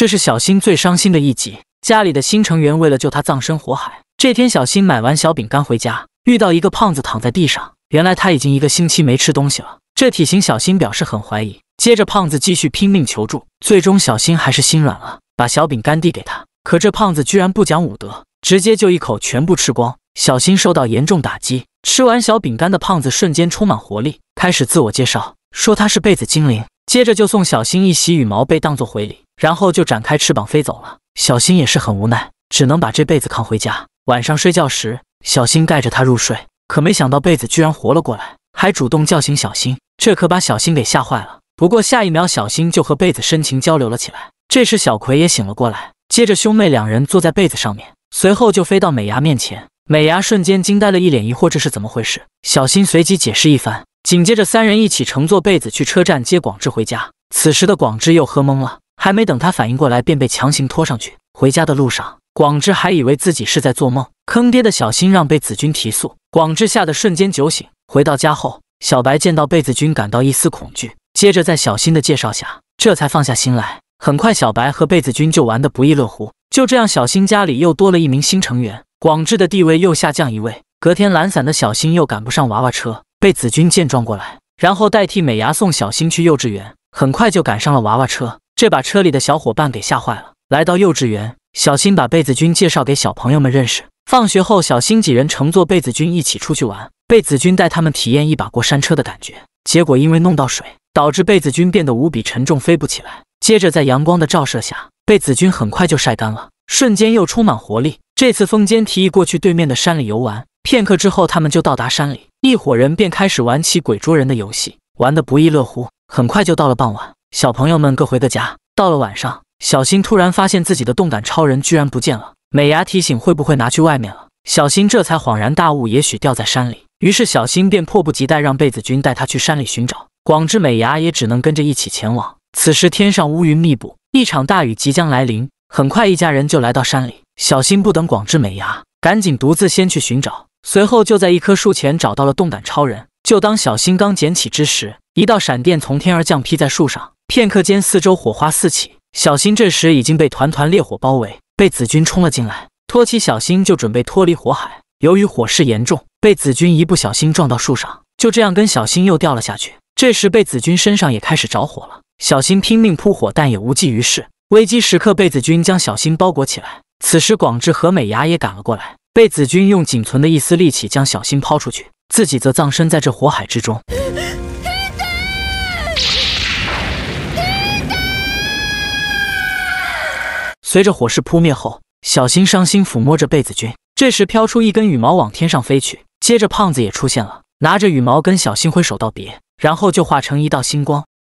这是小新最伤心的一集，家里的新成员为了救他葬身火海。这天，小新买完小饼干回家，遇到一个胖子躺在地上，原来他已经一个星期没吃东西了。这体型，小新表示很怀疑。接着，胖子继续拼命求助，最终小新还是心软了，把小饼干递给他。可这胖子居然不讲武德，直接就一口全部吃光。小新受到严重打击。吃完小饼干的胖子瞬间充满活力，开始自我介绍，说他是被子精灵，接着就送小新一袭羽毛被当做回礼。然后就展开翅膀飞走了。小新也是很无奈，只能把这被子扛回家。晚上睡觉时，小新盖着他入睡，可没想到被子居然活了过来，还主动叫醒小新，这可把小新给吓坏了。不过下一秒，小新就和被子深情交流了起来。这时小葵也醒了过来，接着兄妹两人坐在被子上面，随后就飞到美牙面前。美牙瞬间惊呆了，一脸疑惑，这是怎么回事？小新随即解释一番，紧接着三人一起乘坐被子去车站接广志回家。此时的广志又喝懵了。还没等他反应过来，便被强行拖上去。回家的路上，广志还以为自己是在做梦。坑爹的小心让被子君提速，广志吓得瞬间酒醒。回到家后，小白见到被子君，感到一丝恐惧。接着在小新的介绍下，这才放下心来。很快，小白和被子君就玩得不亦乐乎。就这样，小新家里又多了一名新成员，广志的地位又下降一位。隔天，懒散的小新又赶不上娃娃车，被子君见状过来，然后代替美伢送小新去幼稚园，很快就赶上了娃娃车。这把车里的小伙伴给吓坏了。来到幼稚园，小新把被子君介绍给小朋友们认识。放学后，小新几人乘坐被子君一起出去玩。被子君带他们体验一把过山车的感觉。结果因为弄到水，导致被子君变得无比沉重，飞不起来。接着在阳光的照射下，被子君很快就晒干了，瞬间又充满活力。这次风间提议过去对面的山里游玩。片刻之后，他们就到达山里，一伙人便开始玩起鬼捉人的游戏，玩得不亦乐乎。很快就到了傍晚。小朋友们各回各家。到了晚上，小新突然发现自己的动感超人居然不见了。美牙提醒：“会不会拿去外面了？”小新这才恍然大悟，也许掉在山里。于是小新便迫不及待让贝子君带他去山里寻找。广志、美牙也只能跟着一起前往。此时天上乌云密布，一场大雨即将来临。很快一家人就来到山里。小新不等广志、美牙，赶紧独自先去寻找。随后就在一棵树前找到了动感超人。就当小新刚捡起之时，一道闪电从天而降，劈在树上。片刻间，四周火花四起。小新这时已经被团团烈火包围，被子君冲了进来，托起小新就准备脱离火海。由于火势严重，被子君一不小心撞到树上，就这样跟小新又掉了下去。这时，被子君身上也开始着火了，小新拼命扑火，但也无济于事。危机时刻，被子君将小新包裹起来。此时，广志和美伢也赶了过来，被子君用仅存的一丝力气将小新抛出去，自己则葬身在这火海之中。随着火势扑灭后，小新伤心抚摸着被子君。这时飘出一根羽毛往天上飞去，接着胖子也出现了，拿着羽毛跟小新挥手道别，然后就化成一道星光。